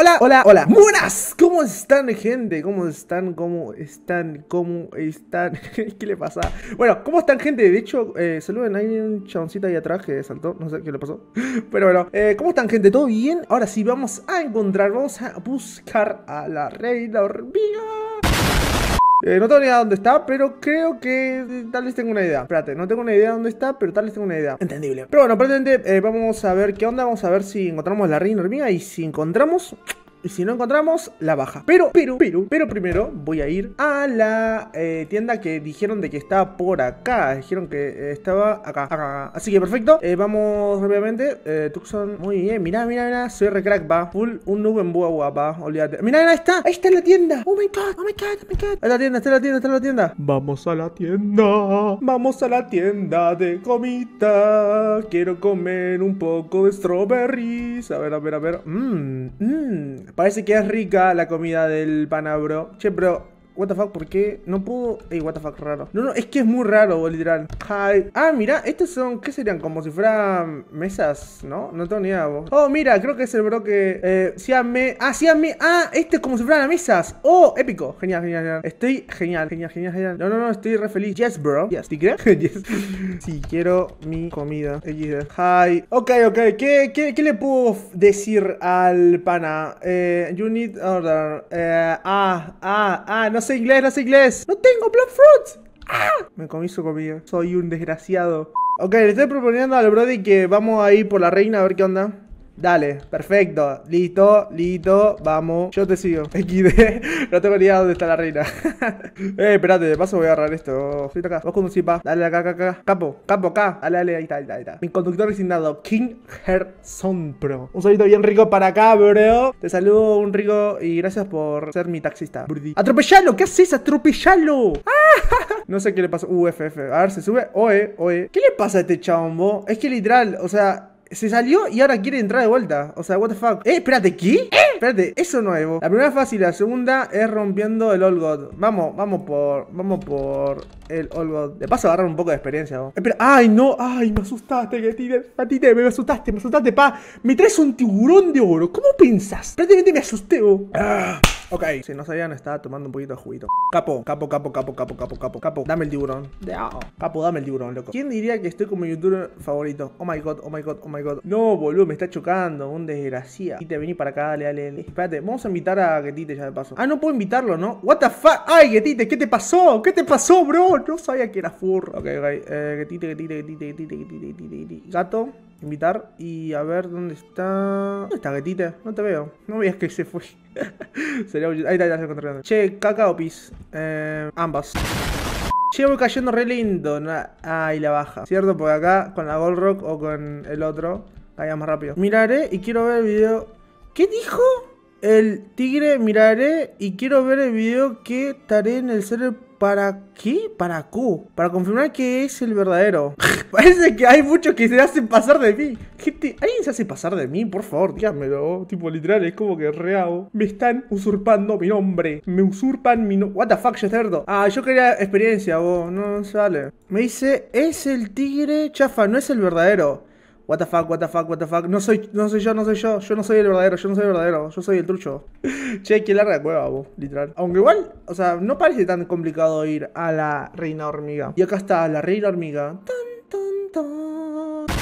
Hola, hola, hola. Buenas, ¿cómo están, gente? ¿Cómo están? ¿Cómo están? ¿Cómo están? ¿Qué le pasa? Bueno, ¿cómo están, gente? De hecho, eh, saluden, hay un chaboncito ahí atrás que saltó, no sé qué le pasó. Pero bueno, eh, ¿cómo están, gente? ¿Todo bien? Ahora sí, vamos a encontrar, vamos a buscar a la reina hormiga. Eh, no tengo ni idea dónde está, pero creo que tal vez tengo una idea. Espérate, no tengo una idea dónde está, pero tal vez tengo una idea. Entendible. Pero bueno, aparentemente eh, vamos a ver qué onda. Vamos a ver si encontramos la reina hormiga y si encontramos, y si no encontramos, la baja. Pero, pero, pero, pero primero voy a ir a la eh, tienda que dijeron de que estaba por acá. Dijeron que eh, estaba acá, acá, Así que perfecto. Eh, vamos rápidamente. Tucson, muy bien. mira mira mira Soy recrack, va. Full, un nube en boa guapa. Olvídate. mira mirá, ahí está. Ahí está la tienda. Oh my god, oh my god, oh my god. Ahí está la tienda, está la tienda, está la tienda. Vamos a la tienda. Vamos a la tienda de comida. Quiero comer un poco de strawberries. A ver, a ver, a ver. Mmm, mmm. Parece que es rica la comida del panabro. Che, pero what the fuck, ¿por qué? No puedo. Ey, what the fuck, raro. No, no, es que es muy raro, literal. Hi. Ah, mira, estos son, ¿qué serían? Como si fueran mesas, ¿no? No tengo ni idea, Oh, mira, creo que es el bro que... Eh, Siame. Ah, Siame. Ah, este es como si fueran mesas. Oh, épico. Genial, genial, genial. Estoy genial, genial, genial, genial. No, no, no, estoy re feliz. Yes, bro. Yes, ¿te crees? yes. sí, quiero mi comida. XD. Hi. Ok, ok. ¿Qué, qué, qué le puedo decir al pana? Eh, you need order. Eh, ah, ah, ah, no sé sé inglés, no sé inglés. No tengo blood fruits. Ah. Me comí su comida. Soy un desgraciado. Ok, le estoy proponiendo al Brody que vamos a ir por la reina a ver qué onda. Dale, perfecto. Listo, listo. Vamos. Yo te sigo. XD. no tengo ni idea dónde está la reina. eh, espérate, de paso voy a agarrar esto. acá. Vos conducís, pa. Dale acá, acá, acá. Capo, capo, acá. Dale, dale, ahí está, ahí está, Mi conductor designado, King Herson Pro. Un saludo bien rico para acá, bro. Te saludo un rico y gracias por ser mi taxista. ¡Atropellalo! ¿Qué haces? ¡Atropellalo! no sé qué le pasó UFF. Uh, a ver, se sube. Oe, oe. ¿Qué le pasa a este chabombo? Es que literal, o sea, se salió y ahora quiere entrar de vuelta. O sea, what the fuck. Eh, espérate, ¿qué? Espérate, eso no nuevo. La primera es fácil, la segunda es rompiendo el All God. Vamos, vamos por. Vamos por el All God. De paso agarrar un poco de experiencia, vos. Espera, ay, no, ay, me asustaste, que te me asustaste, me asustaste, pa. Me traes un tiburón de oro. ¿Cómo piensas Prácticamente me asusté, vos. Ah. Ok, si no sabían, estaba tomando un poquito de juguito. Capo, capo, capo, capo, capo, capo, capo, capo. Dame el tiburón. Capo, dame el tiburón, loco. ¿Quién diría que estoy como mi youtuber favorito? Oh my god, oh my god, oh my god. No, boludo, me está chocando. Un desgracia. Y te vení para acá, dale, dale, Espérate, vamos a invitar a Getite ya de paso. Ah, no puedo invitarlo, ¿no? What the fuck? Ay, Getite, ¿qué te pasó? ¿Qué te pasó, bro? No sabía que era furro. Ok, ok. Eh, Getite, Getite, Getite, Getite, Getite, Getite, Gato. Invitar y a ver dónde está. ¿Dónde está No te veo. No veas que se fue. Sería... Ahí está, ya se Che, caca o pis. Eh, ambas. Llevo voy cayendo re lindo. Ahí la baja. ¿Cierto? Porque acá con la Gold Rock o con el otro caía más rápido. Miraré y quiero ver el video. ¿Qué dijo? El tigre miraré y quiero ver el video que estaré en el server ¿Para qué? ¿Para Q? Para confirmar que es el verdadero. Parece que hay muchos que se hacen pasar de mí. Gente, ¿alguien se hace pasar de mí? Por favor, dígamelo. Tipo, literal, es como que reago. Me están usurpando mi nombre. Me usurpan mi nombre. What the fuck, cerdo? Ah, yo quería experiencia, vos. No sale. Me dice, es el tigre chafa, no es el verdadero what the fuck, what the fuck, what the fuck, no soy, no soy yo, no soy yo, yo no soy el verdadero, yo no soy el verdadero, yo soy el trucho. che, qué larga cueva, literal. Aunque igual, o sea, no parece tan complicado ir a la reina hormiga. Y acá está la reina hormiga. Tan, tan, tan.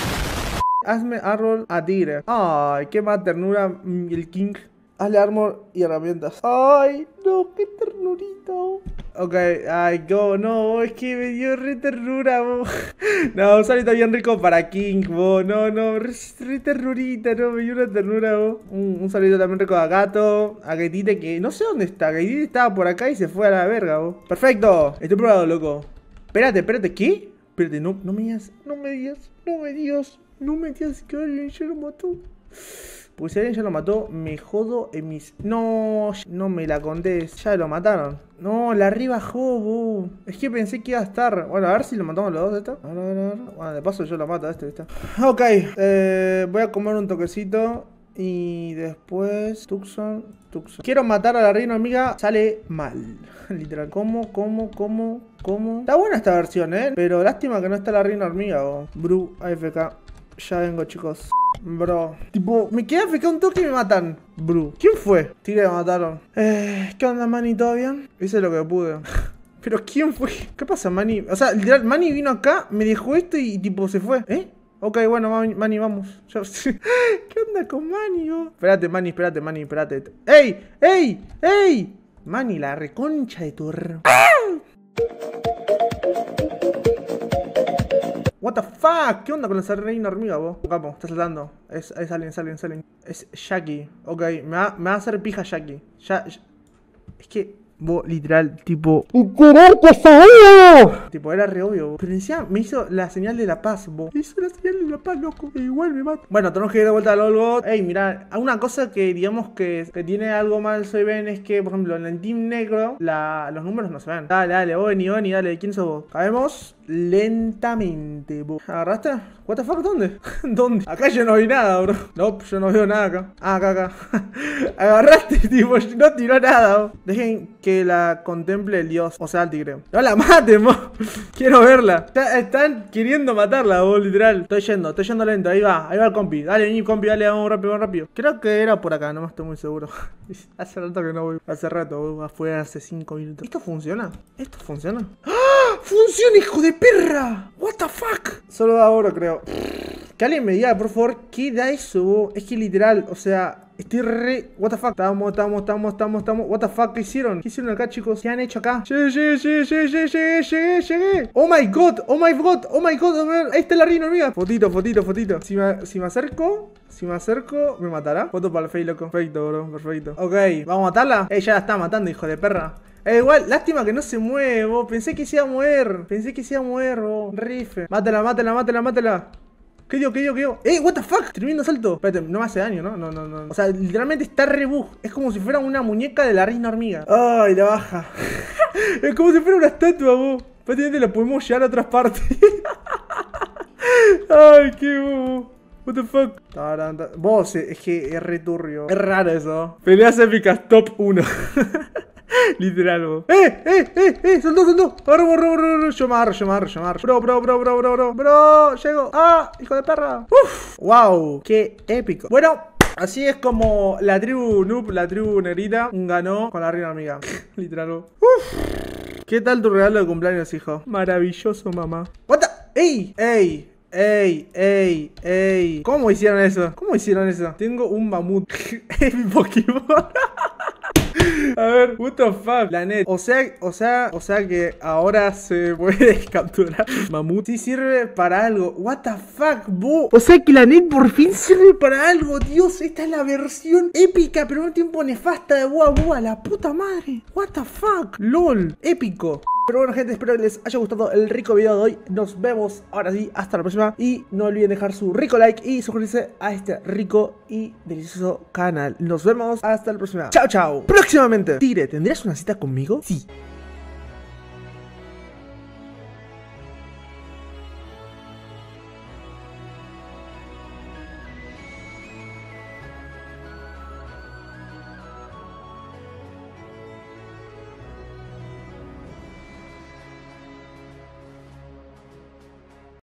Hazme árbol a tigre. Ay, qué más ternura mm, el king. Hazle armor y herramientas. Ay, no, qué ternurito. Ok, ay, go, no, es que me dio re ternura, bo. No, saludo bien rico para King, bo. No, no, re, no, me dio una ternura, bo. Un, saludo también rico a Gato, a Gaitite, que no sé dónde está. Gaitite estaba por acá y se fue a la verga, bo. Perfecto, estoy probado, loco. Espérate, espérate, ¿qué? Espérate, no, no me digas, no me digas, no me digas, no me digas que alguien yo lo mató. Pues alguien ya lo mató, me jodo en mis... No, no me la conté, ya lo mataron. No, la arriba bu. Es que pensé que iba a estar. Bueno, a ver si lo matamos los dos, esta. A ver, a ver, a ver. Bueno, de paso yo lo mato a este, ¿está? Ok, eh, voy a comer un toquecito. Y después, Tucson, Tucson. Quiero matar a la reina hormiga. sale mal. Literal, ¿cómo, cómo, cómo, cómo? Está buena esta versión, ¿eh? Pero lástima que no está la reina hormiga, o Bru AFK. Ya vengo, chicos. Bro. Tipo, me quedé africado un toque y me matan. Bro. ¿Quién fue? Tira, me mataron. Eh, ¿qué onda, Manny? ¿Todo bien? Hice lo que pude. Pero ¿quién fue? ¿Qué pasa, Manny? O sea, literal, Manny vino acá, me dejó esto y tipo se fue. ¿Eh? Ok, bueno, Manny, vamos. ¿Qué onda con Manny, bro? Oh? Espérate, Manny, espérate, Manny, espérate. ¡Ey! ¡Ey! ¡Ey! Manny, la reconcha de tu... ¡Ah! What ¿Qué onda con esa reina hormiga, vos? Capo, está saltando. Es, salen, salen, salen es Jackie. Ok, me va, me a hacer pija Jackie. Ya, Es que Vos, literal, tipo. ¡Literal, sabido! Tipo, era re obvio, vos. Pero encima me hizo la señal de la paz, vos. Me hizo la señal de la paz, loco. igual me mata Bueno, tenemos que ir de vuelta al Olgot. Ey, mirá, una cosa que digamos que, tiene algo mal Soy Ben es que, por ejemplo, en el Team Negro, los números no se ven. Dale, dale, Oni, y dale. ¿Quién sos vos? Cabemos lentamente. ¿Agarraste? ¿What the fuck? ¿Dónde? ¿Dónde? Acá yo no vi nada, bro. No, nope, yo no veo nada acá. Ah, acá, acá. Agarraste, tipo, no tiró nada. Dejen que la contemple el dios, o sea, el tigre. No la maten, Quiero verla. están queriendo matarla, vos, literal. Estoy yendo, estoy yendo lento. Ahí va, ahí va el compi. Dale, compi, dale, vamos rápido, vamos rápido. Creo que era por acá, no me estoy muy seguro. Hace rato que no voy. Hace rato, Fue hace 5 minutos. ¿Esto funciona? ¿Esto funciona? ¡Ah! ¡Funciona, hijo de perra! ¡What the fuck! Solo da oro, creo. Que alguien por favor, ¿qué da eso, Es que literal, o sea, estoy re... What the fuck? Estamos, estamos, estamos, estamos, estamos... What the fuck? hicieron? ¿Qué hicieron acá, chicos? ¿Qué han hecho acá? Llegué, llegué, llegué, llegué, llegué, llegué, llegué. ¡Oh my god! ¡Oh my god! ¡Oh my god! Ahí está la reina mía Fotito, fotito, fotito. Si me, si me acerco... Si me acerco, ¿me matará? Foto para el fey, loco. Perfecto, bro. Perfecto. Ok, ¿vamos a matarla? Ella la está matando, hijo de perra. Eh, igual, lástima que no se mueve, Pensé que se iba a mover. Pensé que se iba a mover, vos. Rife. Mátala, mátala, mátala, mátala. ¿Qué dio? ¿Qué dio? ¿Qué dio? ¡Eh! ¡What the fuck! Tremendo salto. Espérate, no me hace daño, ¿no? No, no, no. O sea, literalmente está rebug. Es como si fuera una muñeca de la reina hormiga. ¡Ay, la baja! es como si fuera una estatua, vos. Prácticamente la podemos llevar a otras partes. ¡Ay, qué bobo! What the fuck? Vos, es que es Es raro eso. Peleas épicas top 1. Literal, eh, eh, eh! ¡Saltó, saltó! ¡Arro, arro, arro, Yo marro, yo marro, yo marro. Bro, bro, bro, bro, bro, bro. Bro, llego. ¡Ah! ¡Hijo de perra! ¡Uf! ¡Wow! ¡Qué épico! Bueno. Así es como la tribu noob, la tribu negrita, ganó con la reina amiga. Literal. Uf. ¿Qué tal tu regalo de cumpleaños, hijo? Maravilloso, mamá. What Ey, ey, ey. ¿Cómo hicieron eso? ¿Cómo hicieron eso? Tengo un mamut. es mi Pokémon. A ver, what the fuck, la net. O sea, o sea, o sea que ahora se puede capturar mamut. Sí sirve para algo. What the fuck, bo. O sea que la net por fin sirve para algo, Dios. Esta es la versión épica, pero un tiempo nefasta de Boa Boa. La puta madre. What the fuck, lol. Épico. Pero bueno gente, espero que les haya gustado el rico video de hoy. Nos vemos ahora sí, hasta la próxima. Y no olviden dejar su rico like y suscribirse a este rico y delicioso canal. Nos vemos hasta la próxima. Chao, chao. Próximamente, Tigre, ¿tendrías una cita conmigo? Sí.